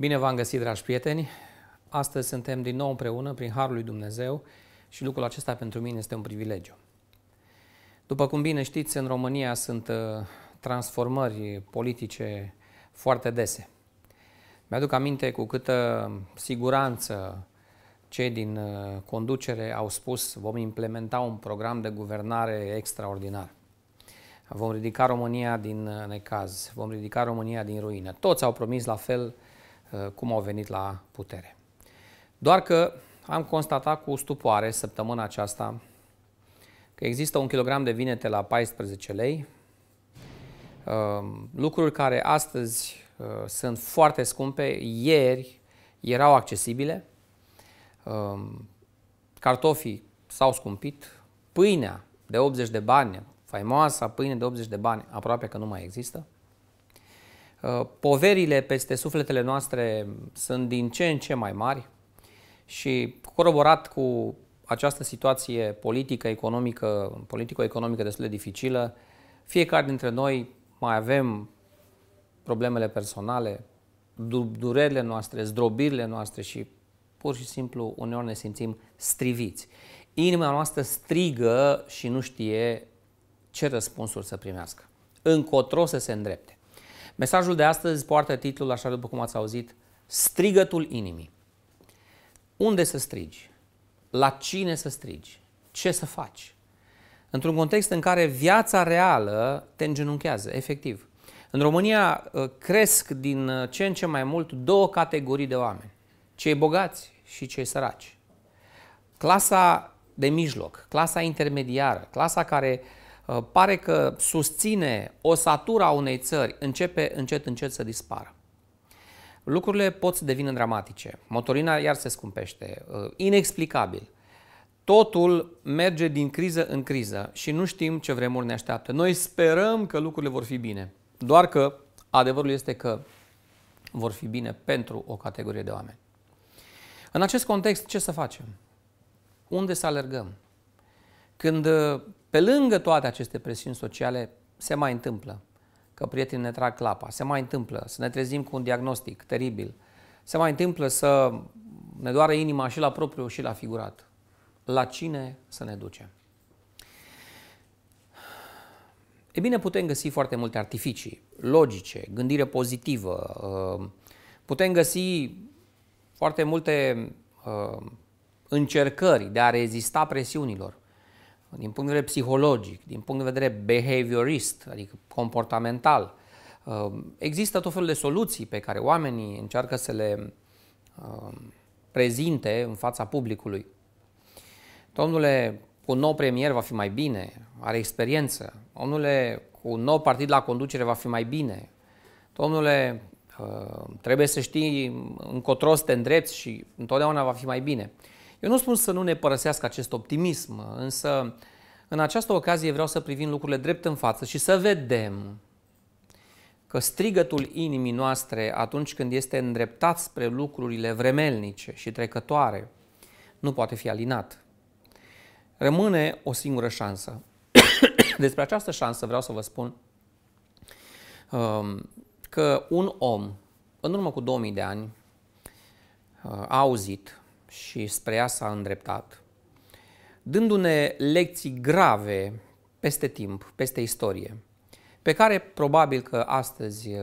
Bine v-am găsit, dragi prieteni! Astăzi suntem din nou împreună prin Harul lui Dumnezeu și lucrul acesta pentru mine este un privilegiu. După cum bine știți, în România sunt uh, transformări politice foarte dese. Mi-aduc aminte cu câtă siguranță cei din uh, conducere au spus vom implementa un program de guvernare extraordinar. Vom ridica România din uh, necaz, vom ridica România din ruină. Toți au promis la fel uh, Uh, cum au venit la putere. Doar că am constatat cu stupoare săptămâna aceasta că există un kilogram de vinete la 14 lei, uh, lucruri care astăzi uh, sunt foarte scumpe, ieri erau accesibile, cartofii s-au scumpit, pâinea de 80 de bani, faimoasa pâine de 80 de bani aproape că nu mai există, Uh, poverile peste sufletele noastre sunt din ce în ce mai mari și coroborat cu această situație politică, economică, politico-economică destul de dificilă, fiecare dintre noi mai avem problemele personale, durerile noastre, zdrobirile noastre și pur și simplu uneori ne simțim striviți. Inima noastră strigă și nu știe ce răspunsuri să primească, încotro să se îndrepte. Mesajul de astăzi poartă titlul, așa după cum ați auzit, Strigătul inimii. Unde să strigi? La cine să strigi? Ce să faci? Într-un context în care viața reală te îngenunchează, efectiv. În România uh, cresc din uh, ce în ce mai mult două categorii de oameni. Cei bogați și cei săraci. Clasa de mijloc, clasa intermediară, clasa care uh, Uh, pare că susține osatura unei țări, începe încet, încet să dispară. Lucrurile pot să devină dramatice. Motorina iar se scumpește. Uh, inexplicabil. Totul merge din criză în criză și nu știm ce vremuri ne așteaptă. Noi sperăm că lucrurile vor fi bine. Doar că adevărul este că vor fi bine pentru o categorie de oameni. În acest context, ce să facem? Unde să alergăm? Când uh, pe lângă toate aceste presiuni sociale, se mai întâmplă că prietenii ne trag clapa, se mai întâmplă să ne trezim cu un diagnostic teribil, se mai întâmplă să ne doare inima și la propriu și la figurat. La cine să ne ducem? E bine, putem găsi foarte multe artificii logice, gândire pozitivă, uh, putem găsi foarte multe uh, încercări de a rezista presiunilor din punct de vedere psihologic, din punct de vedere behaviorist, adică comportamental. Um, există tot felul de soluții pe care oamenii încearcă să le um, prezinte în fața publicului. Domnule, cu un nou premier va fi mai bine, are experiență. Domnule, cu un nou partid la conducere va fi mai bine. Domnule, uh, trebuie să știi încotro să te îndrepți și întotdeauna va fi mai bine. Eu nu spun să nu ne părăsească acest optimism, însă în această ocazie vreau să privim lucrurile drept în față și să vedem că strigătul inimii noastre atunci când este îndreptat spre lucrurile vremelnice și trecătoare nu poate fi alinat. Rămâne o singură șansă. Despre această șansă vreau să vă spun um, că un om, în urmă cu 2000 de ani, uh, a auzit și spre ea s-a îndreptat, dându-ne lecții grave peste timp, peste istorie, pe care probabil că astăzi uh,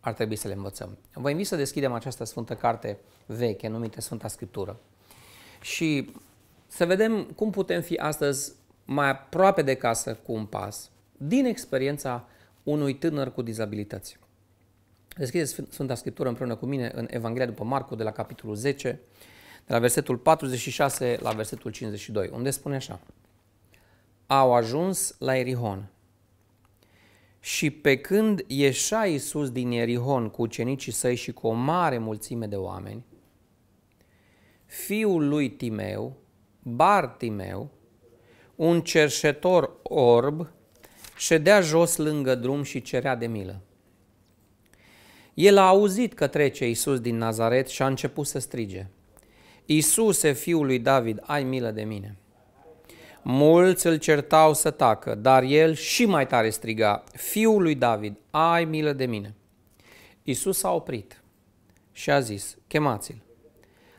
ar trebui să le învățăm. Vă invit să deschidem această sfântă carte veche, numită Sfânta Scriptură, și să vedem cum putem fi astăzi mai aproape de casă cu un pas, din experiența unui tânăr cu dizabilități. Deschideți Sfânta Scriptură împreună cu mine în Evanghelia după Marcu de la capitolul 10, de la versetul 46 la versetul 52, unde spune așa. Au ajuns la Erihon. Și pe când ieșea Iisus din Erihon cu ucenicii săi și cu o mare mulțime de oameni, fiul lui Timeu, Bartimeu, un cerșetor orb, ședea jos lângă drum și cerea de milă. El a auzit că trece Iisus din Nazaret și a început să strige. Iisuse, fiul lui David, ai milă de mine. Mulți îl certau să tacă, dar el și mai tare striga, Fiul lui David, ai milă de mine. Isus s-a oprit și a zis, chemați-l.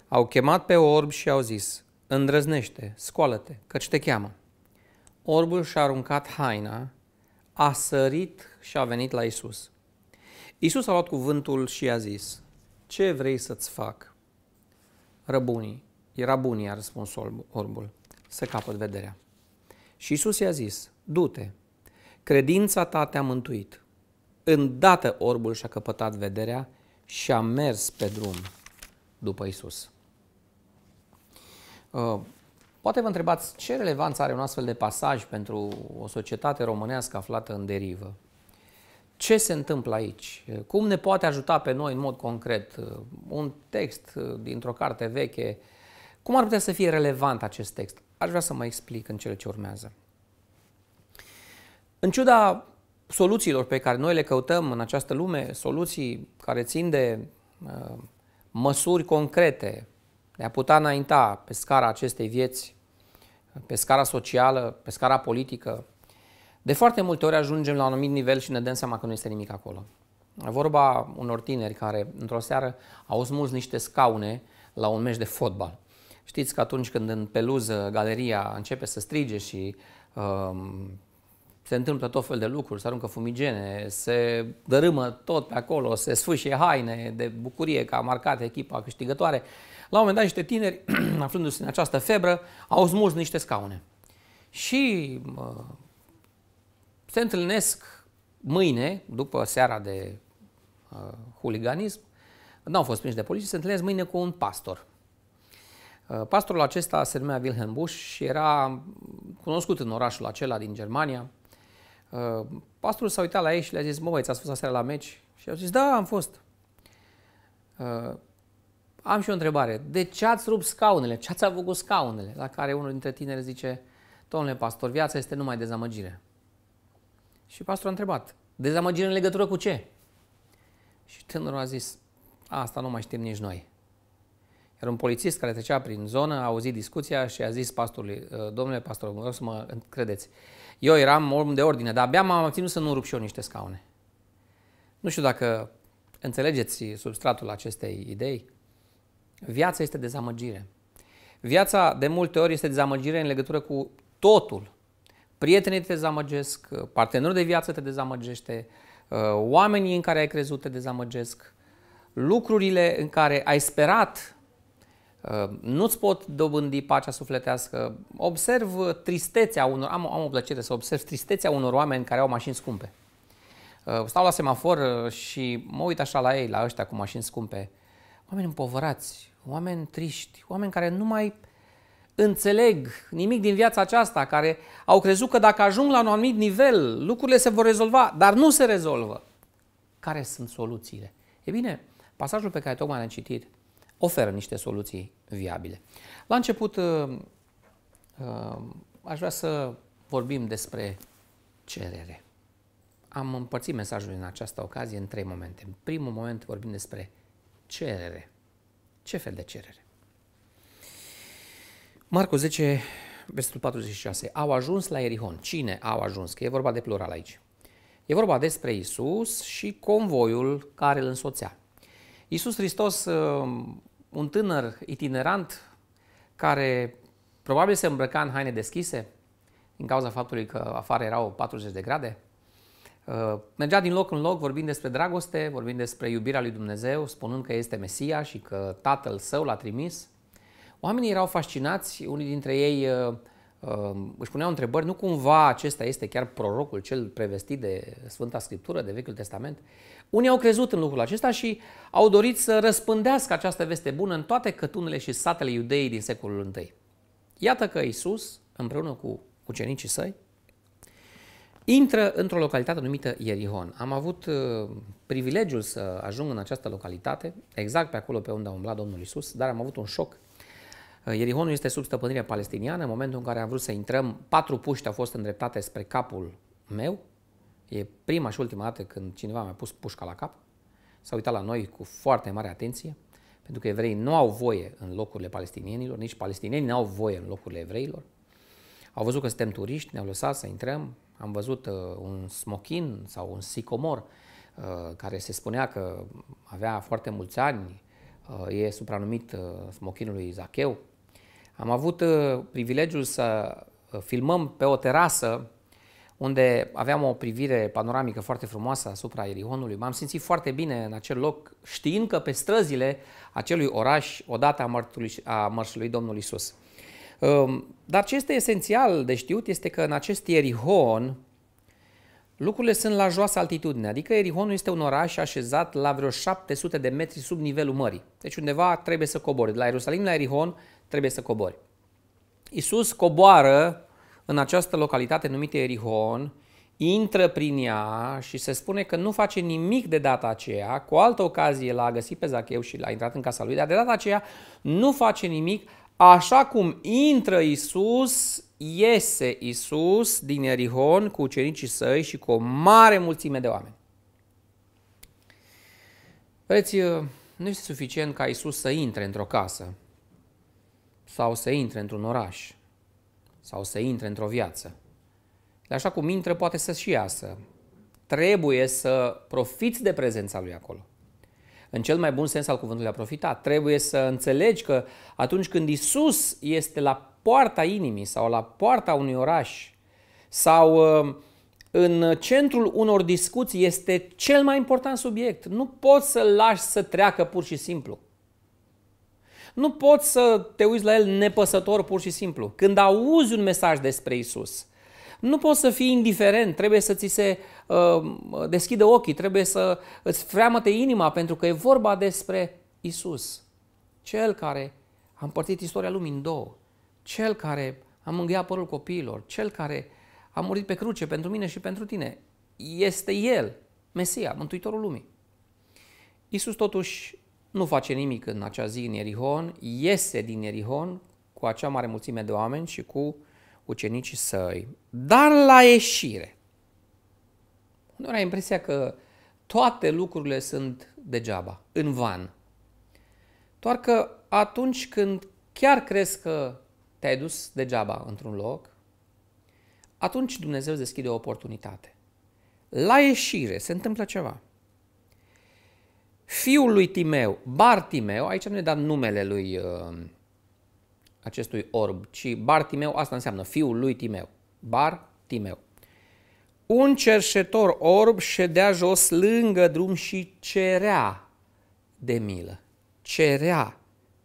Au chemat pe orb și au zis, îndrăznește, scoală-te, căci te cheamă. Orbul și-a aruncat haina, a sărit și a venit la Isus. Isus a luat cuvântul și a zis, ce vrei să-ți fac? Răbunii, era bunii, a răspuns orbul, să capăt vederea. Și Isus i-a zis, du-te, credința ta te-a mântuit. Îndată orbul și-a căpătat vederea și a mers pe drum după Isus. Uh, poate vă întrebați ce relevanță are un astfel de pasaj pentru o societate românească aflată în derivă ce se întâmplă aici? Cum ne poate ajuta pe noi în mod concret uh, un text uh, dintr-o carte veche? Cum ar putea să fie relevant acest text? Aș vrea să mă explic în cele ce urmează. În ciuda soluțiilor pe care noi le căutăm în această lume, soluții care țin de uh, măsuri concrete de a putea înainta pe scara acestei vieți, pe scara socială, pe scara politică, de foarte multe ori ajungem la un anumit nivel și ne dăm seama că nu este nimic acolo. Vorba unor tineri care într-o seară au smuls niște scaune la un meci de fotbal. Știți că atunci când în peluză galeria începe să strige și um, se întâmplă tot fel de lucruri, se aruncă fumigene, se dărâmă tot pe acolo, se sfâșie haine de bucurie că a marcat echipa câștigătoare. La un moment dat niște tineri, aflându-se în această febră, au smuls niște scaune. Și uh, se întâlnesc mâine, după seara de uh, huliganism, n-au fost prinși de poliție, se întâlnesc mâine cu un pastor. Uh, pastorul acesta se numea Wilhelm Busch și era cunoscut în orașul acela din Germania. Uh, pastorul s-a uitat la ei și le-a zis, mă băieți, ați fost aseară la meci? Și au zis, da, am fost. Uh, am și o întrebare. De ce ați rupt scaunele? Ce ați avut cu scaunele? La care unul dintre tineri zice, domnule pastor, viața este numai dezamăgire. Și pastorul a întrebat, dezamăgire în legătură cu ce? Și tânărul a zis, asta nu mai știm nici noi. Iar un polițist care trecea prin zonă a auzit discuția și a zis pastorului, ă, domnule pastor, vă să mă credeți, eu eram om de ordine, dar abia m-am ținut să nu rup și eu niște scaune. Nu știu dacă înțelegeți substratul acestei idei. Viața este dezamăgire. Viața de multe ori este dezamăgire în legătură cu totul prietenii te dezamăgesc, partenerul de viață te dezamăgește, uh, oamenii în care ai crezut te dezamăgesc, lucrurile în care ai sperat uh, nu-ți pot dobândi pacea sufletească. Observ tristețea unor, am, am o plăcere să observ tristețea unor oameni care au mașini scumpe. Uh, stau la semafor și mă uit așa la ei, la ăștia cu mașini scumpe. Oameni împovărați, oameni triști, oameni care nu mai înțeleg nimic din viața aceasta, care au crezut că dacă ajung la un anumit nivel, lucrurile se vor rezolva, dar nu se rezolvă. Care sunt soluțiile? E bine, pasajul pe care tocmai l-am citit oferă niște soluții viabile. La început uh, uh, aș vrea să vorbim despre cerere. Am împărțit mesajul în această ocazie în trei momente. În primul moment vorbim despre cerere. Ce fel de cerere? Marcu 10, versetul 46. Au ajuns la Erihon. Cine au ajuns? Că e vorba de plural aici. E vorba despre Isus și convoiul care îl însoțea. Isus Hristos, uh, un tânăr itinerant care probabil se îmbrăca în haine deschise, din cauza faptului că afară erau 40 de grade, uh, mergea din loc în loc vorbind despre dragoste, vorbind despre iubirea lui Dumnezeu, spunând că este Mesia și că Tatăl său l-a trimis – Oamenii erau fascinați, unii dintre ei uh, uh, își puneau întrebări, nu cumva acesta este chiar prorocul cel prevestit de Sfânta Scriptură, de Vechiul Testament? Unii au crezut în lucrul acesta și au dorit să răspândească această veste bună în toate cătunele și satele iudeii din secolul I. Iată că Isus, împreună cu ucenicii săi, intră într-o localitate numită Ierihon. Am avut uh, privilegiul să ajung în această localitate, exact pe acolo pe unde a umblat Domnul Isus, dar am avut un șoc Uh, Ierihonul este sub stăpânire palestiniană. În momentul în care am vrut să intrăm, patru puști au fost îndreptate spre capul meu. E prima și ultima dată când cineva mi-a pus pușca la cap. S-a uitat la noi cu foarte mare atenție, pentru că evreii nu au voie în locurile palestinienilor, nici palestinienii nu au voie în locurile evreilor. Au văzut că suntem turiști, ne-au lăsat să intrăm. Am văzut uh, un smochin sau un sicomor uh, care se spunea că avea foarte mulți ani, uh, e supranumit uh, smochinului Zacheu, am avut uh, privilegiul să uh, filmăm pe o terasă unde aveam o privire panoramică foarte frumoasă asupra Erihonului. M-am simțit foarte bine în acel loc, știind că pe străzile acelui oraș odată a, mărșului, a mărșului Domnului Isus. Um, dar ce este esențial de știut este că în acest Erihon lucrurile sunt la joasă altitudine, adică Erihonul este un oraș așezat la vreo 700 de metri sub nivelul mării. Deci undeva trebuie să cobori. De la Ierusalim la Erihon trebuie să cobori. Isus coboară în această localitate numită Erihon, intră prin ea și se spune că nu face nimic de data aceea, cu altă ocazie l-a găsit pe Zacheu și l-a intrat în casa lui, dar de data aceea nu face nimic, așa cum intră Isus, iese Isus din Erihon cu ucenicii săi și cu o mare mulțime de oameni. Vedeți, nu este suficient ca Isus să intre într-o casă sau să intre într-un oraș sau să intre într-o viață. De așa cum intră, poate să și iasă. Trebuie să profiți de prezența lui acolo. În cel mai bun sens al cuvântului a profita, trebuie să înțelegi că atunci când Isus este la poarta inimii sau la poarta unui oraș sau uh, în centrul unor discuții este cel mai important subiect. Nu poți să-l lași să treacă pur și simplu. Nu poți să te uiți la el nepăsător pur și simplu. Când auzi un mesaj despre Isus, nu poți să fii indiferent, trebuie să ți se uh, deschidă ochii, trebuie să îți freamăte inima, pentru că e vorba despre Isus, cel care a împărțit istoria lumii în două, cel care a mângâiat părul copiilor, cel care a murit pe cruce pentru mine și pentru tine. Este El, Mesia, Mântuitorul lumii. Isus totuși nu face nimic în acea zi în Erihon, iese din Erihon cu acea mare mulțime de oameni și cu ucenicii săi. Dar la ieșire, nu era impresia că toate lucrurile sunt degeaba, în van. Doar că atunci când chiar crezi că te-ai dus degeaba într-un loc, atunci Dumnezeu îți deschide o oportunitate. La ieșire se întâmplă ceva fiul lui Timeu, Bartimeu, aici nu ne dat numele lui uh, acestui orb, ci Bartimeu, asta înseamnă fiul lui Timeu, Bartimeu. Un cerșetor orb ședea jos lângă drum și cerea de milă. Cerea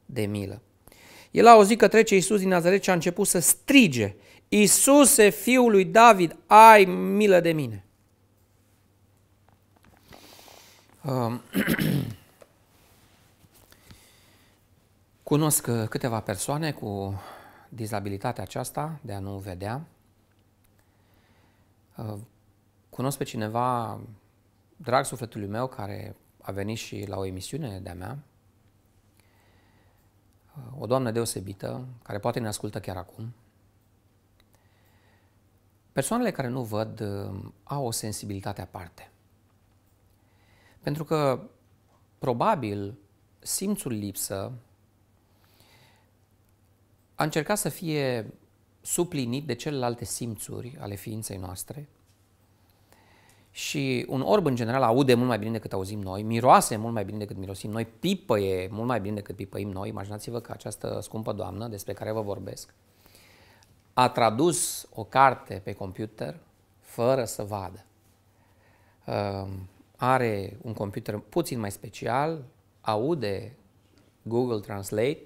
de milă. El a auzit că trece Isus din Nazaret și a început să strige, Iisuse, fiul lui David, ai milă de mine. Cunosc câteva persoane cu dizabilitatea aceasta de a nu vedea. Cunosc pe cineva, drag sufletului meu, care a venit și la o emisiune de-a mea, o doamnă deosebită, care poate ne ascultă chiar acum. Persoanele care nu văd au o sensibilitate aparte. Pentru că probabil simțul lipsă a încercat să fie suplinit de celelalte simțuri ale ființei noastre și un orb în general aude mult mai bine decât auzim noi, miroase mult mai bine decât mirosim noi, pipăie mult mai bine decât pipăim noi. Imaginați-vă că această scumpă doamnă despre care vă vorbesc a tradus o carte pe computer fără să vadă. Ehm, are un computer puțin mai special, aude Google Translate,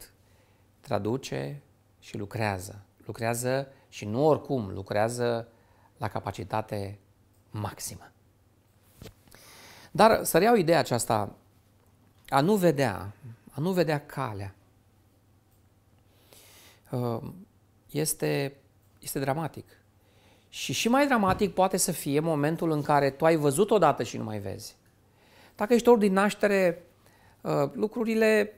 traduce și lucrează. Lucrează și nu oricum, lucrează la capacitate maximă. Dar să reiau ideea aceasta, a nu vedea, a nu vedea calea, uh, este, este dramatic. Și și mai dramatic poate să fie momentul în care tu ai văzut odată și nu mai vezi. Dacă ești ori din naștere, uh, lucrurile,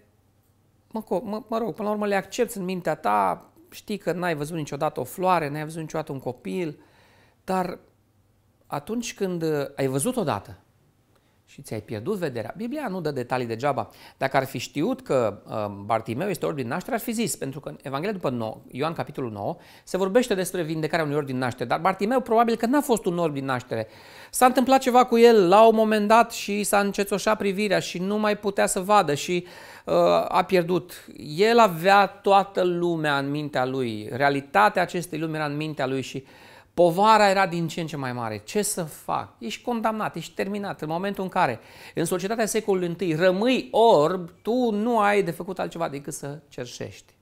mă, mă, mă rog, până la urmă le accepti în mintea ta, știi că n-ai văzut niciodată o floare, n-ai văzut niciodată un copil, dar atunci când uh, ai văzut odată și ți-ai pierdut vederea. Biblia nu dă detalii degeaba. Dacă ar fi știut că um, Bartimeu este orb din naștere, ar fi zis, pentru că în Evanghelia după 9, Ioan capitolul 9 se vorbește despre vindecarea unui orb din naștere, dar Bartimeu probabil că n-a fost un orb din naștere. S-a întâmplat ceva cu el la un moment dat și s-a încețoșat privirea și nu mai putea să vadă și uh, a pierdut. El avea toată lumea în mintea lui, realitatea acestei lumi era în mintea lui și uh, povara era din ce în ce mai mare. Ce să fac? Ești condamnat, ești terminat. În momentul în care, în societatea secolului I, rămâi orb, tu nu ai de făcut altceva decât să cerșești.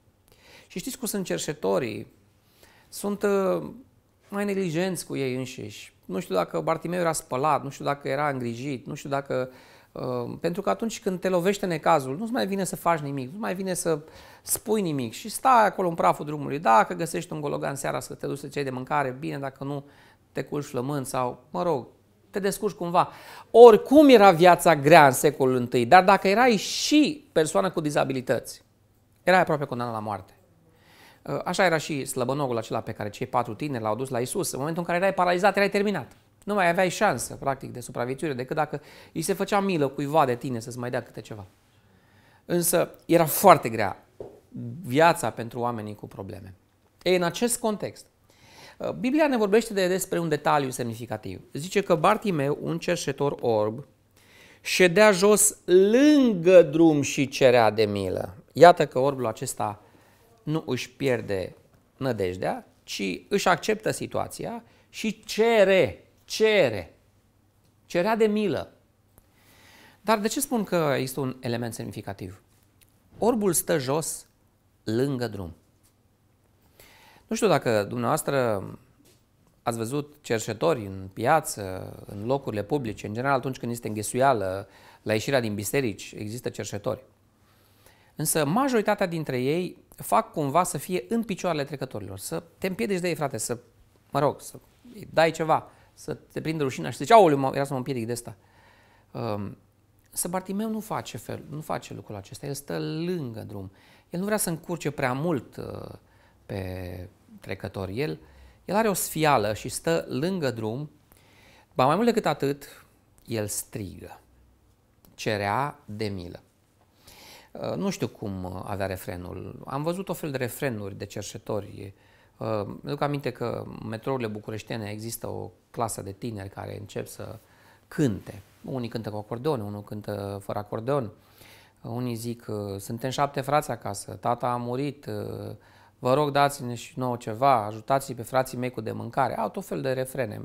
Și știți cum sunt cerșetorii? Sunt uh, mai neglijenți cu ei înșiși. Nu știu dacă Bartimeu era spălat, nu știu dacă era îngrijit, nu știu dacă uh, Ehm, pentru că atunci când te lovește necazul, nu-ți mai vine să faci nimic, nu mai vine să spui nimic și stai acolo în praful drumului. Dacă găsești un gologan seara să te duci să cei de mâncare, bine, dacă nu, te culci flământ sau, mă rog, te descurci cumva. Oricum era viața grea în secolul I, dar dacă erai și persoană cu dizabilități, erai aproape condamnat la moarte. Ehm, așa era și slăbănogul acela pe care cei patru tineri l-au dus la Isus. În momentul în care erai paralizat, erai terminat nu mai aveai șansă, practic, de supraviețuire decât dacă îi se făcea milă cuiva de tine să-ți mai dea câte ceva. Însă era foarte grea viața pentru oamenii cu probleme. Ei, în acest context, uh, Biblia ne vorbește de, despre un detaliu semnificativ. Zice că Bartimeu, un cerșetor orb, ședea jos lângă drum și cerea de milă. Iată că orbul acesta nu își pierde nădejdea, ci își acceptă situația și cere cere. Cerea de milă. Dar de ce spun că este un element semnificativ? Orbul stă jos lângă drum. Nu știu dacă dumneavoastră ați văzut cerșetori în piață, în locurile publice, în general atunci când este înghesuială, la ieșirea din biserici, există cerșetori. Însă majoritatea dintre ei fac cumva să fie în picioarele trecătorilor, să te împiedici de ei, frate, să, mă rog, să dai ceva să te prindă rușina și zici, aoleu, era să mă împiedic de asta. Um, să Bartimeu nu face, fel, nu face lucrul acesta, el stă lângă drum. El nu vrea să încurce prea mult uh, pe trecător. El, el are o sfială și stă lângă drum, ba mai mult decât atât, el strigă. Cerea de milă. Uh, nu știu cum avea refrenul. Am văzut o fel de refrenuri de cerșetori îmi duc aminte că în metrourile bucureștene există o clasă de tineri care încep să cânte. Unii cântă cu acordeon, unul cântă fără acordeon. Unii zic, uh, suntem șapte frați acasă, tata a murit, uh, vă rog dați-ne și nouă ceva, ajutați-i pe frații mei cu de mâncare. Au tot fel de refrene.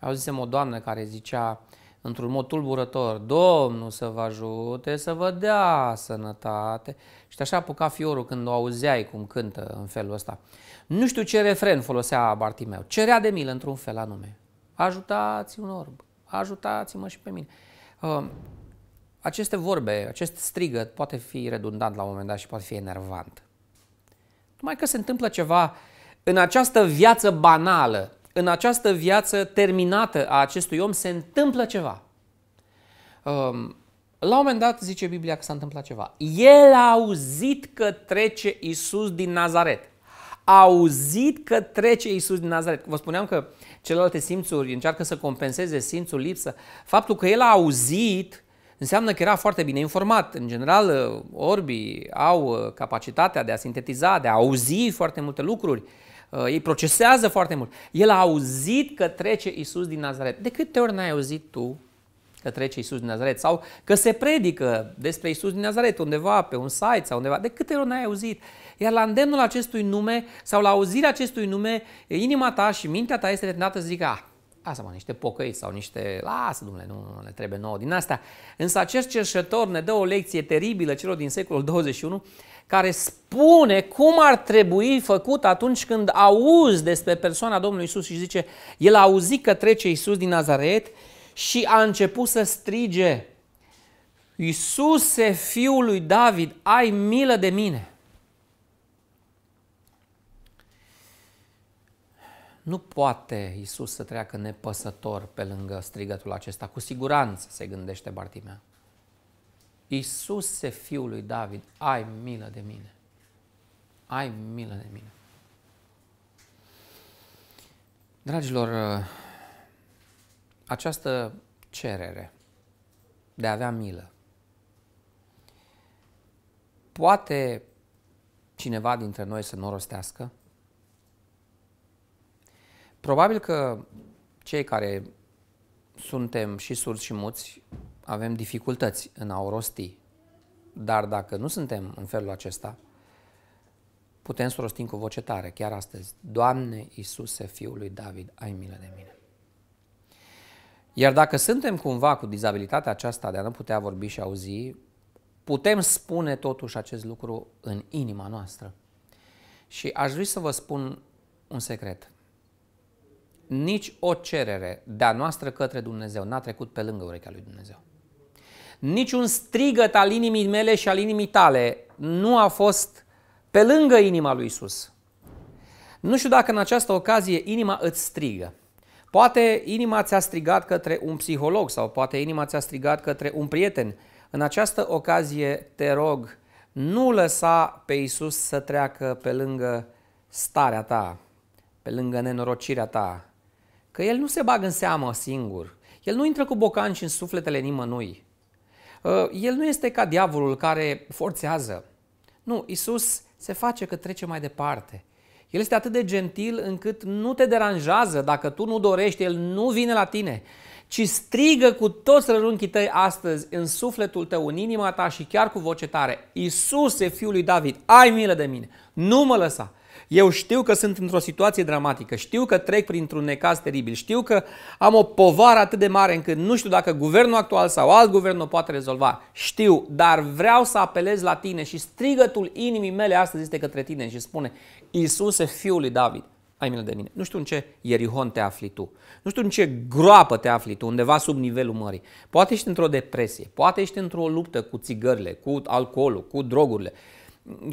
Mi-au zis o doamnă care zicea, uh, într-un mod tulburător, Domnul să vă ajute să vă dea sănătate. Și așa apuca fiorul când o auzeai cum cântă în felul ăsta. Nu știu ce refren folosea Bartimeu. Cerea de milă într-un fel anume. Ajutați un orb, ajutați-mă și pe mine. Um, aceste vorbe, acest strigăt poate fi redundant la un moment dat și poate fi enervant. Numai că se întâmplă ceva în această viață banală în această viață terminată a acestui om se întâmplă ceva. Um, la un moment dat, zice Biblia că s-a întâmplat ceva. El a auzit că trece Isus din Nazaret. A auzit că trece Isus din Nazaret. Vă spuneam că celelalte simțuri încearcă să compenseze simțul lipsă. Faptul că el a auzit înseamnă că era foarte bine informat. În general, uh, orbii au uh, capacitatea de a sintetiza, de a auzi foarte multe lucruri. Uh, Uh, ei procesează foarte mult. El a auzit că trece Isus din Nazaret. De câte ori n-ai auzit tu că trece Isus din Nazaret sau că se predică despre Isus din Nazaret undeva pe un site sau undeva. De câte ori n-ai auzit? Iar la îndemnul acestui nume sau la auzirea acestui nume, inima ta și mintea ta este retendată să zică, ah, asta mă, niște pocăi sau niște, lasă, domnule, nu, nu ne trebuie nouă din asta. Însă acest cerșător ne dă o lecție teribilă celor din secolul 21 care spune cum ar trebui făcut atunci când auzi despre persoana Domnului Isus și zice, el a auzit că trece Isus din Nazaret și a început să strige, Iisuse, fiul lui David, ai milă de mine. Nu poate Isus să treacă nepăsător pe lângă strigătul acesta. Cu siguranță se gândește Bartimeu. Iisuse, Fiul lui David, ai milă de mine. Ai milă de mine. Dragilor, uh, această cerere de a avea milă poate cineva dintre noi să norostească? Probabil că cei care suntem și surți și muți avem dificultăți în a o rosti. Dar dacă nu suntem în felul acesta, putem să rostim cu voce tare, chiar astăzi. Doamne Iisuse, Fiul lui David, ai milă de mine. Iar dacă suntem cumva cu dizabilitatea aceasta de a nu putea vorbi și auzi, putem spune totuși acest lucru în inima noastră. Și aș vrea să vă spun un secret. Nici o cerere de-a noastră către Dumnezeu n-a trecut pe lângă urechea lui Dumnezeu niciun strigăt al inimii mele și al inimii tale nu a fost pe lângă inima lui Isus. Nu știu dacă în această ocazie inima îți strigă. Poate inima ți-a strigat către un psiholog sau poate inima ți-a strigat către un prieten. În această ocazie, te rog, nu lăsa pe Isus să treacă pe lângă starea ta, pe lângă nenorocirea ta, că El nu se bagă în seamă singur. El nu intră cu bocanci în sufletele nimănui. Uh, el nu este ca diavolul care forțează. Nu, Isus se face că trece mai departe. El este atât de gentil încât nu te deranjează dacă tu nu dorești, El nu vine la tine, ci strigă cu toți rărunchii tăi astăzi în sufletul tău, în inima ta și chiar cu voce tare. Iisuse, Fiul lui David, ai milă de mine, nu mă lăsa. Eu știu că sunt într-o situație dramatică, știu că trec printr-un necaz teribil, știu că am o povară atât de mare încât nu știu dacă guvernul actual sau alt guvern o poate rezolva. Știu, dar vreau să apelez la tine și strigătul inimii mele astăzi este către tine și spune Iisuse, Fiul lui David, ai milă de mine. Nu știu în ce Ierihon te afli tu. Nu știu în ce groapă te afli tu, undeva sub nivelul mării. Poate ești într-o depresie, poate ești într-o luptă cu țigările, cu alcoolul, cu drogurile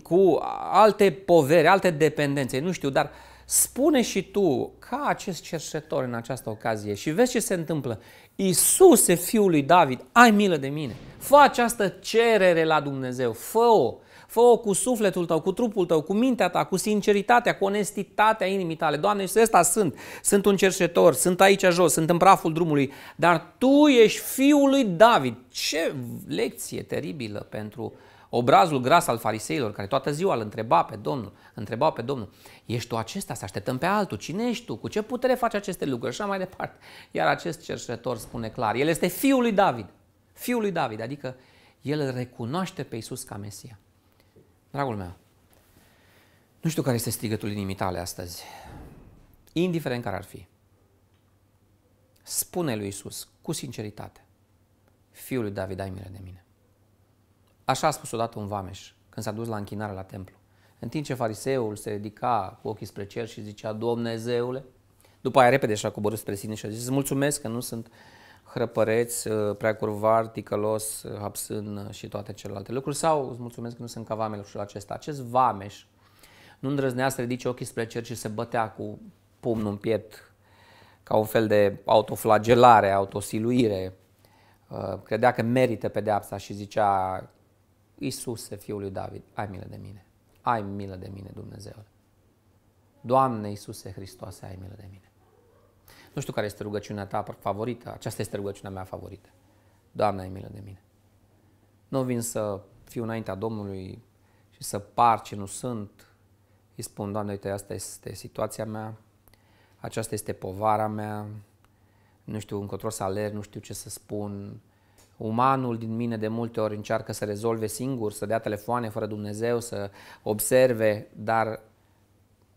cu alte poveri, alte dependențe, nu știu, dar spune și tu ca acest cerșetor în această ocazie și vezi ce se întâmplă. Iisuse, Fiul lui David, ai milă de mine. Fă această cerere la Dumnezeu, fă-o. Fă-o cu sufletul tău, cu trupul tău, cu mintea ta, cu sinceritatea, cu onestitatea inimii tale. Doamne, și ăsta sunt. Sunt un cerșetor, sunt aici jos, sunt în praful drumului, dar Tu ești Fiul lui David. Ce lecție teribilă pentru obrazul gras al fariseilor, care toată ziua îl întreba pe Domnul, întrebau pe Domnul, ești tu acesta, să așteptăm pe altul, cine ești tu, cu ce putere faci aceste lucruri și așa mai departe. Iar acest cercetător spune clar, el este fiul lui David, fiul lui David, adică el îl recunoaște pe Isus ca Mesia. Dragul meu, nu știu care este strigătul inimii tale astăzi, indiferent care ar fi. Spune lui Isus cu sinceritate, Fiul lui David, ai milă de mine. Așa a spus odată un vameș când s-a dus la închinare la templu. În timp ce fariseul se ridica cu ochii spre cer și zicea, Dumnezeule, după aia repede și-a coborât spre sine și a zis, mulțumesc că nu sunt hrăpăreț, curvar, ticălos, hapsân și toate celelalte lucruri sau îți mulțumesc că nu sunt ca vameșul acesta. Acest vameș nu îndrăznea să ridice ochii spre cer și se bătea cu pumnul în piept ca un fel de autoflagelare, autosiluire. Credea că merită pedeapsa și zicea Iisuse, Fiul lui David, ai milă de mine. Ai milă de mine, Dumnezeule. Doamne Iisuse Hristoase, ai milă de mine. Nu știu care este rugăciunea ta favorită, aceasta este rugăciunea mea favorită. Doamne, ai milă de mine. Nu vin să fiu înaintea Domnului și să par ce nu sunt. Îi spun, Doamne, uite, asta este situația mea, aceasta este povara mea, nu știu încotro să alerg, nu știu ce să spun, Umanul din mine de multe ori încearcă să rezolve singur, să dea telefoane fără Dumnezeu, să observe, dar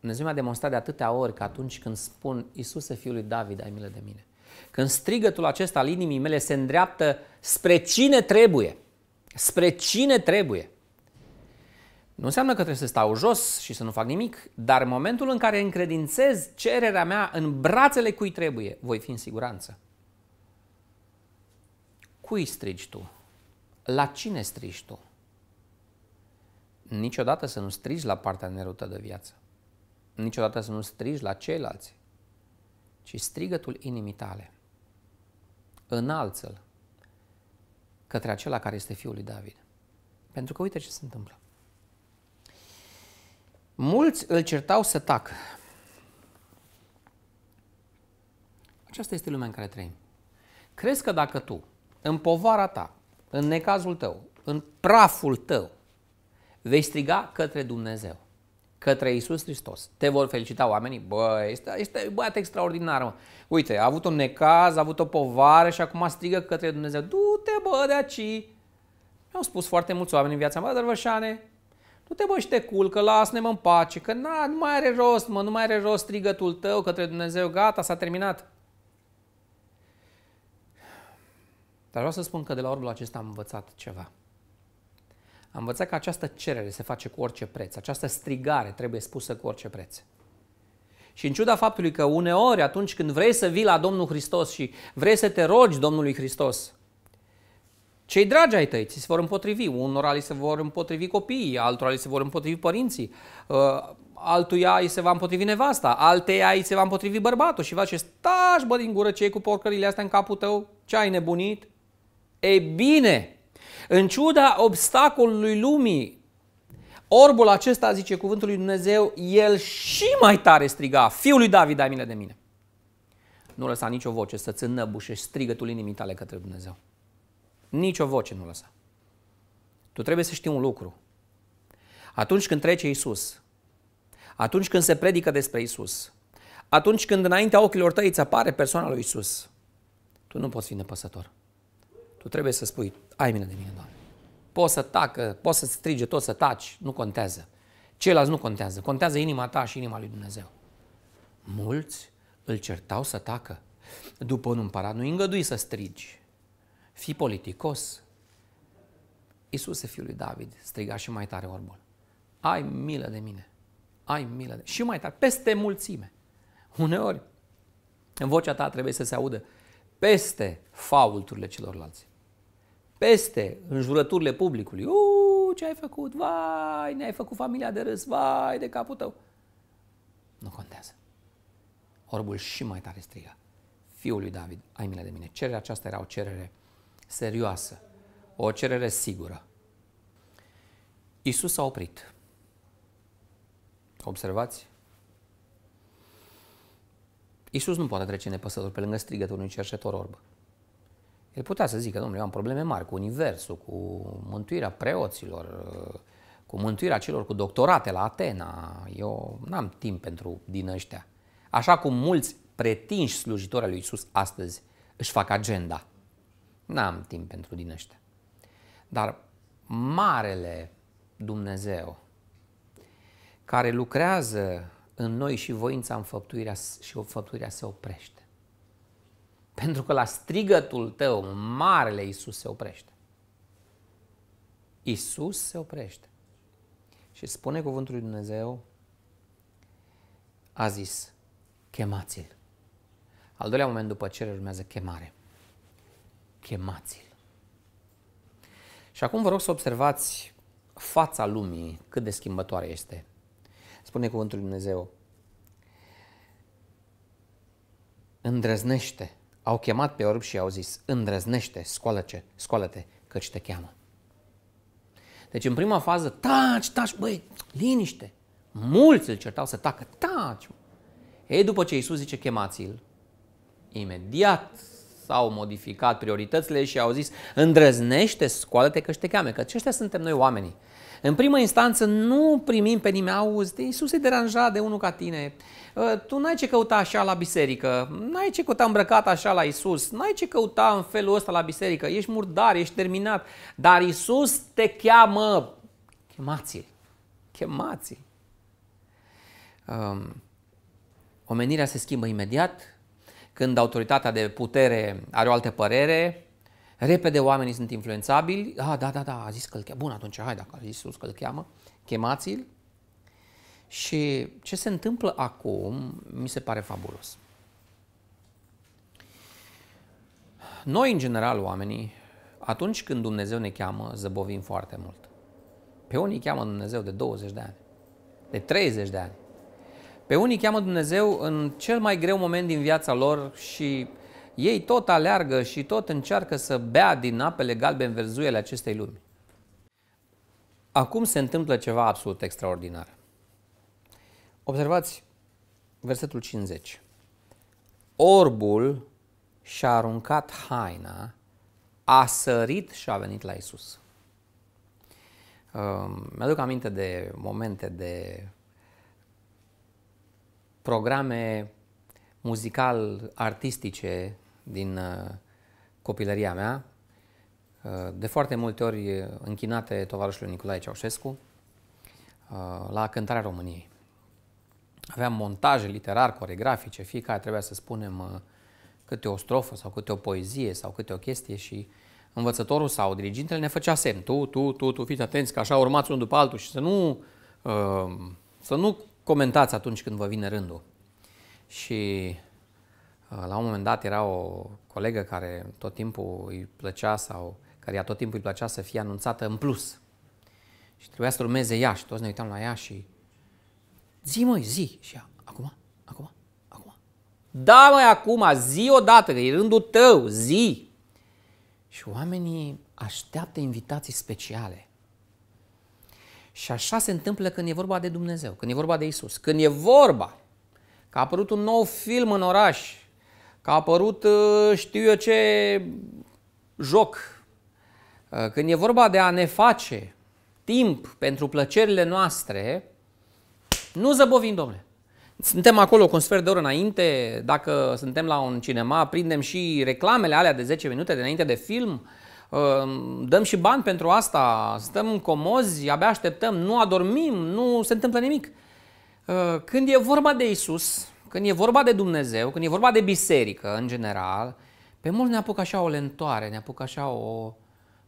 Dumnezeu mi-a demonstrat de atâtea ori că atunci când spun Iisuse Fiul lui David, ai milă de mine, când strigătul acesta al inimii mele se îndreaptă spre cine trebuie, spre cine trebuie, nu înseamnă că trebuie să stau jos și să nu fac nimic, dar în momentul în care încredințez cererea mea în brațele cui trebuie, voi fi în siguranță cui strigi tu? La cine strigi tu? Niciodată să nu strigi la partenerul tău de viață. Niciodată să nu strigi la ceilalți, ci strigătul inimii tale. Înalță-l către acela care este fiul lui David. Pentru că uite ce se întâmplă. Mulți îl certau să tac. Aceasta este lumea în care trăim. Crezi că dacă tu în povara ta, în necazul tău, în praful tău, vei striga către Dumnezeu, către Isus Hristos. Te vor felicita oamenii, bă, este, este băiat extraordinar, mă. Uite, a avut un necaz, a avut o povară și acum strigă către Dumnezeu, du-te bă de aici. Mi-au spus foarte mulți oameni în viața mea, dar Vășane, nu te bă și te culcă, lasă-ne mă în pace, că na, nu mai are rost, mă, nu mai are rost strigătul tău către Dumnezeu, gata, s-a terminat. Dar vreau să spun că de la orbul acesta am învățat ceva. Am învățat că această cerere se face cu orice preț, această strigare trebuie spusă cu orice preț. Și în ciuda faptului că uneori atunci când vrei să vii la Domnul Hristos și vrei să te rogi Domnului Hristos, cei dragi ai tăi ți se vor împotrivi, unora li se vor împotrivi copiii, altora li se vor împotrivi părinții, uh, altuia îi se va împotrivi nevasta, alteia îi se va împotrivi bărbatul și va ce stași bă din gură ce cu porcările astea în capul tău, ce ai nebunit, E bine, în ciuda obstacolului lumii, orbul acesta, zice cuvântul lui Dumnezeu, el și mai tare striga, fiul lui David, ai milă de mine. Nu lăsa nicio voce să-ți înnăbușe strigătul inimii tale către Dumnezeu. Nicio voce nu lăsa. Tu trebuie să știi un lucru. Atunci când trece Isus, atunci când se predică despre Isus, atunci când înaintea ochilor tăi îți apare persoana lui Isus, tu nu poți fi nepăsător. Tu trebuie să spui, ai milă de mine, Doamne. Poți să tacă, poți să strige, tot să taci, nu contează. Ceilalți nu contează, contează inima ta și inima lui Dumnezeu. Mulți îl certau să tacă. După un împărat nu îngădui să strigi. Fii politicos. Iisuse, fiul lui David, striga și mai tare orbul. Ai milă de mine. Ai milă de... Și mai tare, peste mulțime. Uneori, în vocea ta trebuie să se audă peste faulturile celorlalți peste, în jurăturile publicului. Uuu, ce ai făcut? Vai, ne-ai făcut familia de râs, vai, de capul tău. Nu contează. Orbul și mai tare striga. Fiul lui David, ai milă de mine. Cererea aceasta era o cerere serioasă, o cerere sigură. Isus s-a oprit. Observați? Isus nu poate trece nepăsător pe lângă strigătul unui cerșetor orb. El putea să zică, domnule, eu am probleme mari cu universul, cu mântuirea preoților, uh, cu mântuirea celor cu doctorate la Atena. Eu n-am timp pentru din ăștia. Așa cum mulți pretinși slujitori al lui Isus astăzi își fac agenda. N-am timp pentru din ăștia. Dar marele Dumnezeu care lucrează în noi și voința în făptuirea și făptuirea se oprește. Pentru că la strigătul tău, Marele Isus se oprește. Isus se oprește. Și spune cuvântul lui Dumnezeu, a zis, chemați-l. Al doilea moment după cerere urmează chemare. Chemați-l. Și acum vă rog să observați fața lumii, cât de schimbătoare este. Spune cuvântul lui Dumnezeu, îndrăznește au chemat pe orb și au zis, îndrăznește, scoală-te, scoală-te, căci te cheamă. Deci în prima fază, taci, taci, băi, liniște. Mulți îl certau să tacă, taci. Ei, după ce Iisus zice, chemați-l, imediat s-au modificat prioritățile și au zis, îndrăznește, scoală-te căci te cheamă, că ăștia suntem noi oamenii. În primă instanță nu primim pe nimeni, auzi, de Iisus e deranjat de unul ca tine. Ă, tu n-ai ce căuta așa la biserică, n-ai ce căuta îmbrăcat așa la Isus, n-ai ce căuta în felul ăsta la biserică, ești murdar, ești terminat. Dar Isus te cheamă, chemați-l, chemați-l. Um, omenirea se schimbă imediat când autoritatea de putere are o altă părere, Repede oamenii sunt influențabili. Ah, da, da, da, a zis că îl cheamă. Bun, atunci hai, dacă a zis sus că îl cheamă, chemați-l. Și ce se întâmplă acum mi se pare fabulos. Noi, în general, oamenii, atunci când Dumnezeu ne cheamă, zăbovim foarte mult. Pe unii cheamă Dumnezeu de 20 de ani, de 30 de ani. Pe unii cheamă Dumnezeu în cel mai greu moment din viața lor și ei tot aleargă și tot încearcă să bea din apele galben verzuiele acestei lumi. Acum se întâmplă ceva absolut extraordinar. Observați versetul 50. Orbul și-a aruncat haina, a sărit și a venit la Isus. Uh, mi-aduc aminte de momente de programe muzical-artistice din uh, copilăria mea, uh, de foarte multe ori uh, închinate tovarășului Nicolae Ceaușescu la cântarea României. Aveam montaje literar, coregrafice, fiecare trebuia să spunem câte o strofă sau câte o poezie sau câte o chestie și învățătorul sau dirigintele ne făcea semn. Tu, tu, tu, tu, fiți atenți că așa urmați unul după altul și să nu, să nu comentați atunci când vă vine rândul. Și Uh, la un moment dat era o colegă care tot timpul îi plăcea sau care ea tot timpul îi plăcea să fie anunțată în plus. Și trebuia să urmeze ea și toți ne uitam la ea și zi măi, zi! Și ea, acum, acum, acum. Da măi, acum, zi odată, că e rândul tău, zi! Și oamenii așteaptă invitații speciale. Și așa se întâmplă când e vorba de Dumnezeu, când e vorba de Isus, când e vorba că a apărut un nou film în oraș Că a apărut uh, știu eu ce joc. Uh, când e vorba de a ne face timp pentru plăcerile noastre, nu zăbovim, domnule. Suntem acolo cu un sfert de oră înainte, dacă suntem la un cinema, prindem și reclamele alea de 10 minute de înainte de film, uh, dăm și bani pentru asta, stăm comozi, abia așteptăm, nu adormim, nu se întâmplă nimic. Când e vorba de Isus, când e vorba de Dumnezeu, când e vorba de biserică în general, pe mult ne apucă așa o lentoare, ne apucă așa o,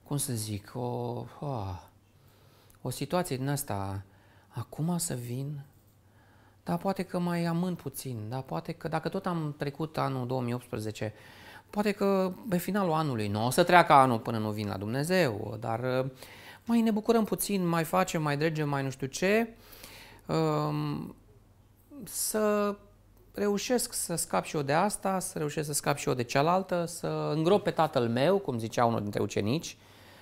cum să zic, o, o, o situație din asta. Acum să vin? Dar poate că mai amân puțin, dar poate că dacă tot am trecut anul 2018, poate că pe finalul anului, nu o să treacă anul până nu vin la Dumnezeu, dar ă, mai ne bucurăm puțin, mai facem, mai dregem, mai nu știu ce, ă, să reușesc să scap și eu de asta, să reușesc să scap și eu de cealaltă, să îngrop pe tatăl meu, cum zicea unul dintre ucenici.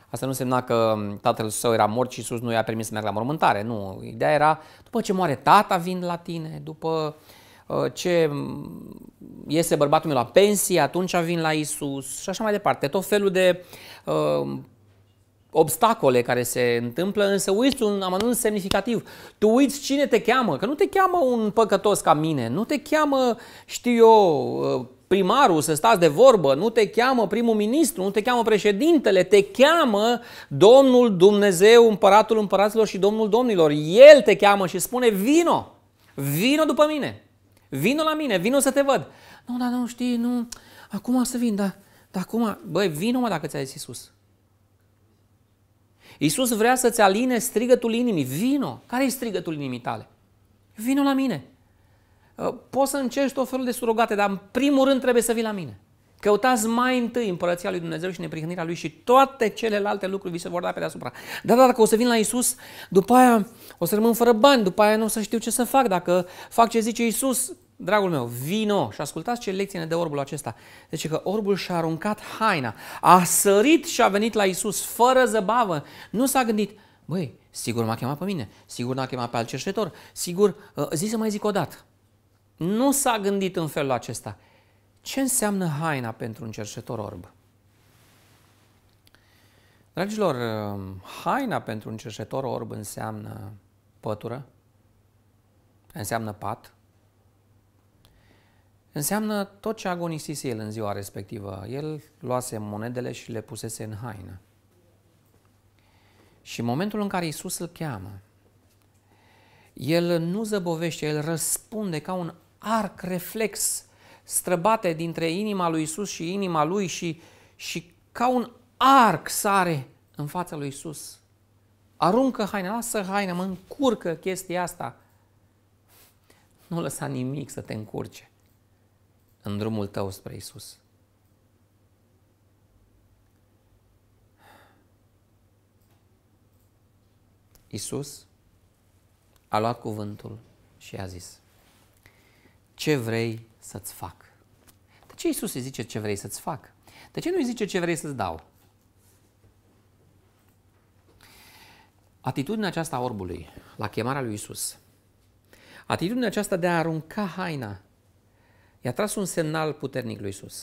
Asta nu însemna că tatăl său era mort și sus nu i-a permis să meargă la mormântare, nu. Ideea era, după ce moare tata, vin la tine, după uh, ce mm, iese bărbatul meu la pensie, atunci vin la Isus și așa mai departe. Tot felul de uh, obstacole care se întâmplă, însă uiți un amănunt semnificativ. Tu uiți cine te cheamă, că nu te cheamă un păcătos ca mine, nu te cheamă, știu eu, uh, primarul să stați de vorbă, nu te cheamă primul ministru, nu te cheamă președintele, te cheamă Domnul Dumnezeu, împăratul împăraților și Domnul domnilor. El te cheamă și spune, vino, vino după mine, vino la mine, vino să te văd. Nu, dar nu știi, nu, acum să vin, da, dar acum, băi, vino mă dacă ți-a zis Iisus. Iisus vrea să-ți aline strigătul inimii. Vino! Care e strigătul inimii tale? Vino la mine! Uh, poți să încerci tot felul de surogate, dar în primul rând trebuie să vii la mine. Căutați mai întâi împărăția lui Dumnezeu și neprihănirea lui și toate celelalte lucruri vi se vor da pe deasupra. Dar dacă o să vin la Isus, după aia o să rămân fără bani, după aia nu o să știu ce să fac. Dacă fac ce zice Isus, Dragul meu, vino și ascultați ce lecție ne dă orbul acesta. Deci că orbul și-a aruncat haina, a sărit și a venit la Isus fără zăbavă. Nu s-a gândit, băi, sigur m-a chemat pe mine, sigur n-a chemat pe alt cerșetor, sigur, uh, zi să mai zic o dată. Nu s-a gândit în felul acesta. Ce înseamnă haina pentru un cerșetor orb? Dragilor, uh, haina pentru un cerșetor orb înseamnă pătură, înseamnă pat, Înseamnă tot ce agonisise el în ziua respectivă. El luase monedele și le pusese în haină. Și în momentul în care Isus îl cheamă, el nu zăbovește, el răspunde ca un arc reflex străbate dintre inima lui Isus și inima lui și, și ca un arc sare în fața lui Isus. Aruncă haina, lasă haina, mă încurcă chestia asta. Nu lăsa nimic să te încurce în drumul tău spre Isus. Isus a luat cuvântul și a zis, ce vrei să-ți fac? De ce Isus îi zice ce vrei să-ți fac? De ce nu îi zice ce vrei să-ți dau? Atitudinea aceasta a orbului la chemarea lui Isus, atitudinea aceasta de a arunca haina I-a tras un semnal puternic lui Isus.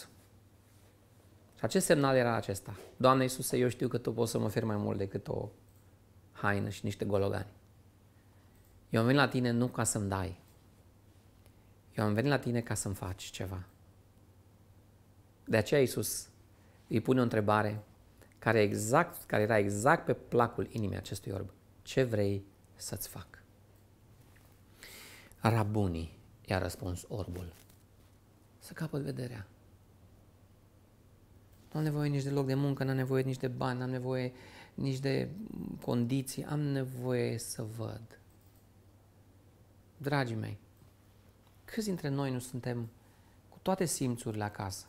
Și acest semnal era acesta. Doamne Iisuse, eu știu că Tu poți să mă oferi mai mult decât o haină și niște gologani. Eu am venit la Tine nu ca să-mi dai. Eu am venit la Tine ca să-mi faci ceva. De aceea Iisus îi pune o întrebare care, exact, care era exact pe placul inimii acestui orb. Ce vrei să-ți fac? Rabunii, i-a răspuns orbul să capăt vederea. Nu am nevoie nici de loc de muncă, nu am nevoie nici de bani, nu am nevoie nici de condiții, am nevoie să văd. Dragii mei, câți dintre noi nu suntem cu toate simțurile acasă,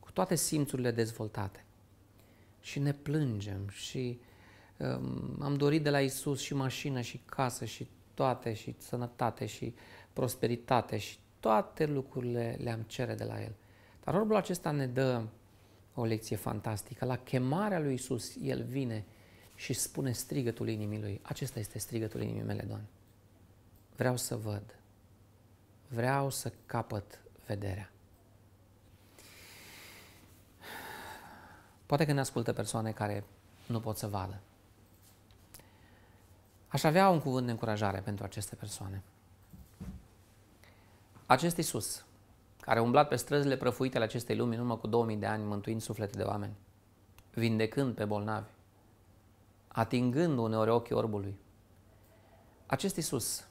cu toate simțurile dezvoltate și ne plângem și um, am dorit de la Isus și mașină și casă și toate și sănătate și prosperitate și toate lucrurile le-am cere de la El. Dar orbul acesta ne dă o lecție fantastică. La chemarea lui Isus, El vine și spune strigătul inimii lui. Acesta este strigătul inimii mele, Doamne. Vreau să văd. Vreau să capăt vederea. Poate că ne ascultă persoane care nu pot să vadă. Aș avea un cuvânt de încurajare pentru aceste persoane. Acest Isus, care a umblat pe străzile prăfuite ale acestei lumi în urmă cu 2000 de ani, mântuind suflete de oameni, vindecând pe bolnavi, atingând uneori ochii orbului, acest Isus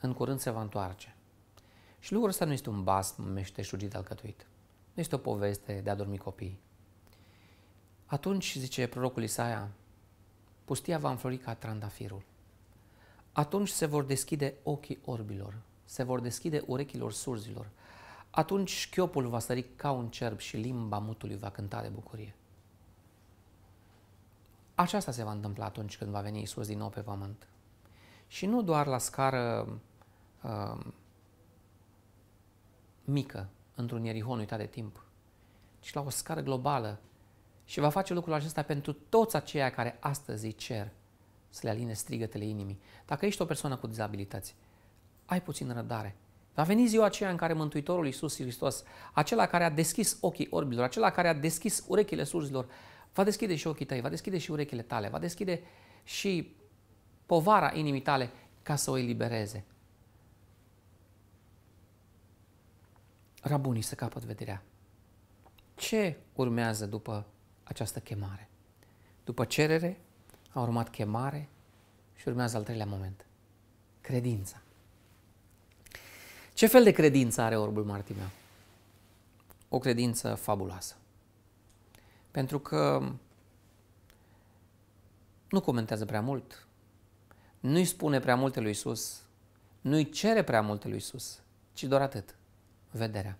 în curând se va întoarce. Și lucrul ăsta nu este un basm meșteșugit alcătuit. Nu este o poveste de a dormi copii. Atunci, zice prorocul Isaia, pustia va înflori ca trandafirul. Atunci se vor deschide ochii orbilor se vor deschide urechilor surzilor. Atunci șchiopul va sări ca un cerb și limba mutului va cânta de bucurie. Aceasta se va întâmpla atunci când va veni Isus din nou pe pământ. Și nu doar la scară uh, mică, într-un Ierihon uitat de timp, ci la o scară globală. Și va face lucrul acesta pentru toți aceia care astăzi îi cer să le aline strigătele inimii. Dacă ești o persoană cu dizabilități, ai puțin răbdare. Va veni ziua aceea în care Mântuitorul Iisus Hristos, acela care a deschis ochii orbilor, acela care a deschis urechile surzilor, va deschide și ochii tăi, va deschide și urechile tale, va deschide și povara inimii tale ca să o elibereze. Rabunii să capăt vederea. Ce urmează după această chemare? După cerere a urmat chemare și urmează al treilea moment, credința. Ce fel de credință are orbul Martimea? O credință fabuloasă. Pentru că nu comentează prea mult, nu-i spune prea multe lui Isus, nu-i cere prea multe lui Isus, ci doar atât, vederea.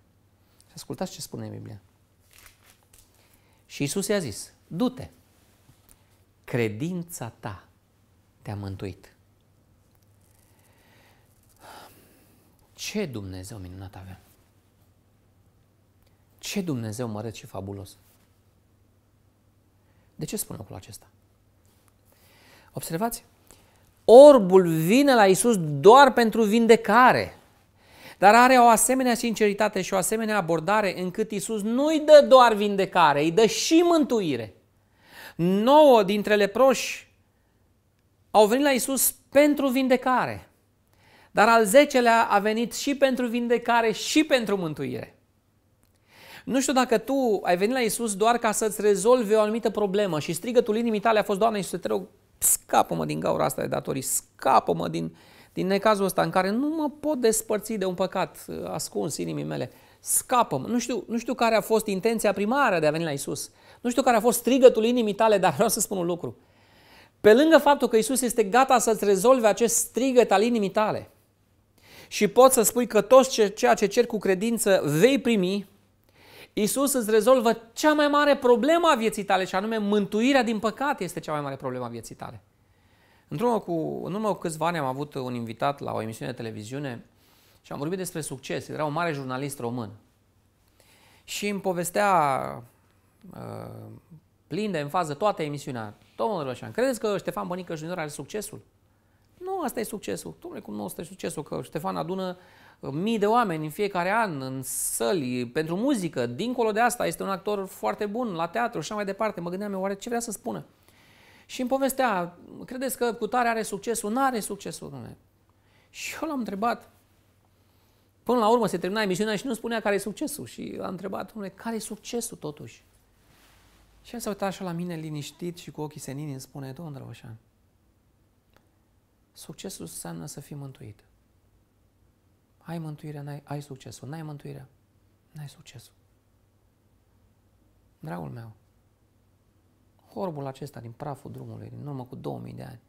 Și ascultați ce spune Biblia. Și Isus i-a zis, du-te, credința ta te-a mântuit. Ce Dumnezeu minunat avea! Ce Dumnezeu măreț și fabulos! De ce spun lucrul acesta? Observați? Orbul vine la Isus doar pentru vindecare, dar are o asemenea sinceritate și o asemenea abordare încât Isus nu-i dă doar vindecare, îi dă și mântuire. Nouă dintre leproși au venit la Isus pentru vindecare. Dar al zecelea a venit și pentru vindecare și pentru mântuire. Nu știu dacă tu ai venit la Isus doar ca să-ți rezolvi o anumită problemă și strigătul inimii tale a fost, Doamne Iisuse, te rog, scapă-mă din gaura asta de datorii, scapă-mă din, din necazul ăsta în care nu mă pot despărți de un păcat uh, ascuns inimii mele. Scapă-mă. Nu știu, nu știu care a fost intenția primară de a veni la Isus. Nu știu care a fost strigătul inimii tale, dar vreau să spun un lucru. Pe lângă faptul că Isus este gata să-ți rezolve acest strigăt al inimii tale, și poți să spui că tot ceea ce cer cu credință vei primi, Isus îți rezolvă cea mai mare problemă a vieții tale și anume mântuirea din păcat este cea mai mare problemă a vieții tale. Într-urmă cu, în urmă cu câțiva ani am avut un invitat la o emisiune de televiziune și am vorbit despre succes. Era un mare jurnalist român. Și îmi povestea uh, plin de în fază toată emisiunea. Domnul Roșan, credeți că Ștefan Bănică Junior are succesul? Nu, asta e succesul. Domnule, cum nu asta e succesul? Că Ștefan adună uh, mii de oameni în fiecare an, în săli, pentru muzică. Dincolo de asta, este un actor foarte bun la teatru și așa mai departe. Mă gândeam, eu, oare ce vrea să spună? Și îmi povestea, credeți că tare are succesul? Nu are succesul, domnule. Și eu l-am întrebat, până la urmă se termina emisiunea și nu spunea care e succesul. Și l-am întrebat, domnule, care e succesul totuși? Și el s-a uitat așa la mine liniștit și cu ochii senini îmi spune, domnule Succesul înseamnă să fii mântuit. Ai mântuirea, ai ai succesul. N-ai mântuirea, n-ai succesul. Dragul meu, horbul acesta din praful drumului, din urmă cu 2000 de ani,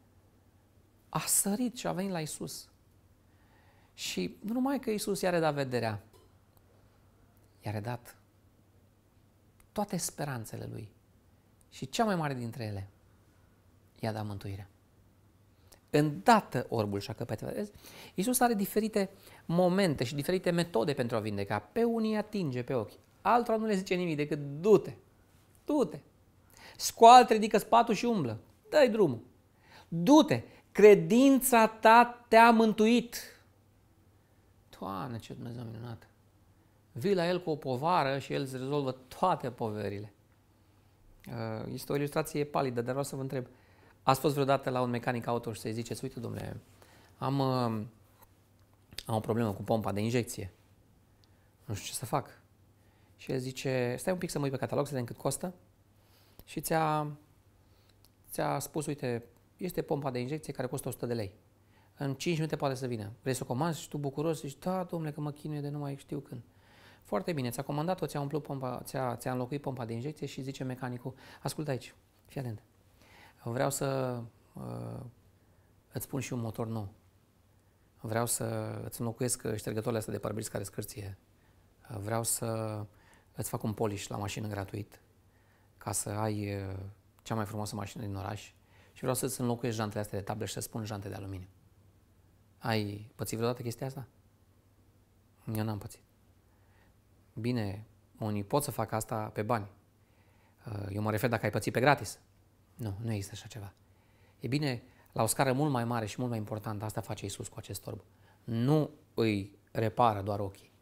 a sărit și a venit la Isus. Și nu numai că Isus i-a redat vederea, i-a redat toate speranțele lui și cea mai mare dintre ele i-a dat mântuirea îndată orbul și-a căpetelor. Iisus are diferite momente și diferite metode pentru a vindeca. Pe unii atinge pe ochi, altora nu le zice nimic decât du-te, du-te. Scoală, ridică spatul și umblă, dă-i drumul. Du-te, credința ta te-a mântuit. Doamne, ce Dumnezeu minunat! Vii la el cu o povară și el îți rezolvă toate poverile. Uh, este o ilustrație palidă, dar vreau să vă întreb – Ați fost vreodată la un mecanic auto și să-i ziceți, uite domnule, am, uh, am o problemă cu pompa de injecție. Nu știu ce să fac. Și el zice, stai un pic să mă uit pe catalog, să vedem cât costă. Și ți-a, ți-a spus, uite, este pompa de injecție care costă 100 de lei. În 5 minute poate să vină. Vrei să o comanzi? Și tu bucuros zici, da, domnule, că mă chinuie de nu mai știu când. Foarte bine, ți-a comandat-o, ți-a umplut pompa, ți-a, ți-a înlocuit pompa de injecție și zice mecanicul, ascultă aici, fii atent. Vreau să uh, îți pun și un motor nou. Vreau să îți înlocuiesc ștergătoarele astea de parbriz care scârție. Vreau să îți fac un polish la mașină gratuit ca să ai uh, cea mai frumoasă mașină din oraș și vreau să îți înlocuiești jantele astea de tablă și să-ți pun jante de aluminiu. Ai pățit vreodată chestia asta? Eu n-am pățit. Bine, unii pot să facă asta pe bani. Uh, eu mă refer dacă ai pățit pe gratis. Nu, nu există așa ceva. E bine, la o scară mult mai mare și mult mai importantă, asta face Isus cu acest orb. Nu îi repară doar ochii,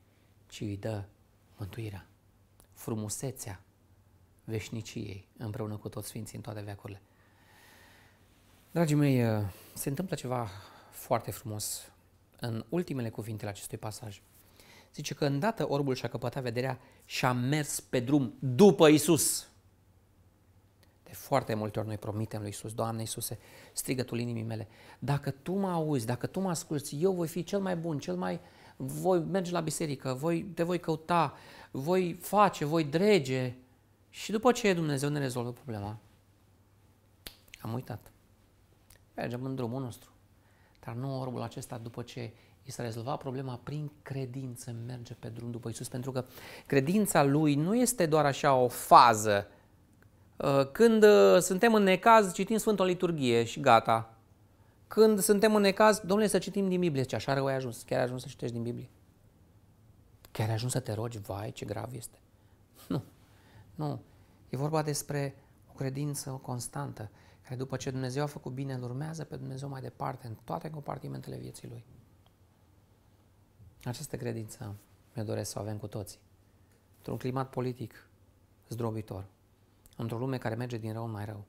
ci îi dă mântuirea, frumusețea veșniciei împreună cu toți sfinții în toate veacurile. Dragii mei, uh, se întâmplă ceva foarte frumos în ultimele cuvinte la acestui pasaj. Zice că îndată orbul și-a căpătat vederea și a mers pe drum după Isus. De foarte multe ori noi promitem lui Isus, Doamne Iisuse, strigătul inimii mele, dacă Tu mă auzi, dacă Tu mă asculți, eu voi fi cel mai bun, cel mai... Voi merge la biserică, voi, te voi căuta, voi face, voi drege. Și după ce Dumnezeu ne rezolvă problema, am uitat. Mergem în drumul nostru. Dar nu orbul acesta după ce i s-a rezolvat problema prin credință, merge pe drum după Isus, pentru că credința lui nu este doar așa o fază Uh, când uh, suntem în necaz, citim Sfântul Liturghie și gata. Când suntem în necaz, domnule, să citim din Biblie. Ce așa rău ai ajuns. Chiar ai ajuns să citești din Biblie. Chiar ai ajuns să te rogi, vai, ce grav este. Nu, nu. E vorba despre o credință constantă, care după ce Dumnezeu a făcut bine, îl urmează pe Dumnezeu mai departe, în toate compartimentele vieții Lui. Această credință mi-o doresc să o avem cu toții. Într-un climat politic zdrobitor, într-o lume care merge din rău în mai rău.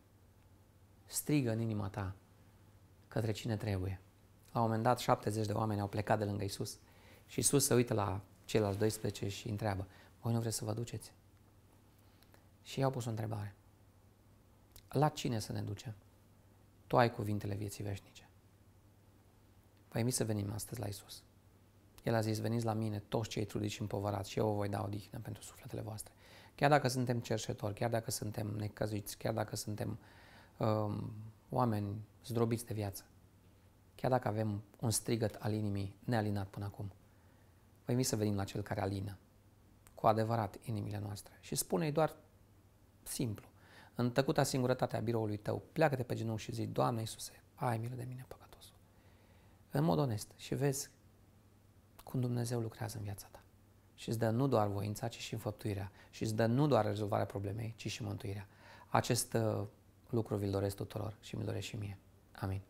Strigă în inima ta către cine trebuie. La un moment dat, 70 de oameni au plecat de lângă Isus și Isus se uită la ceilalți 12 și întreabă, voi nu vreți să vă duceți? Și i-au pus o întrebare. La cine să ne ducem? Tu ai cuvintele vieții veșnice. Vă păi mi să venim astăzi la Isus. El a zis, veniți la mine toți cei trudiți și împovărați și eu vă voi da odihnă pentru sufletele voastre. Chiar dacă suntem cerșetori, chiar dacă suntem necăzuiți, chiar dacă suntem um, oameni zdrobiți de viață, chiar dacă avem un strigăt al inimii nealinat până acum, vă invit să venim la Cel care alină cu adevărat inimile noastre și spune-i doar simplu, în tăcuta singurătate a biroului tău, pleacă-te pe genunchi și zi, Doamne Iisuse, ai milă de mine, păcătosul. În mod onest și vezi cum Dumnezeu lucrează în viața ta și îți dă nu doar voința, ci și înfăptuirea. Și îți dă nu doar rezolvarea problemei, ci și mântuirea. Acest uh, lucru vi-l doresc tuturor și mi-l doresc și mie. Amin.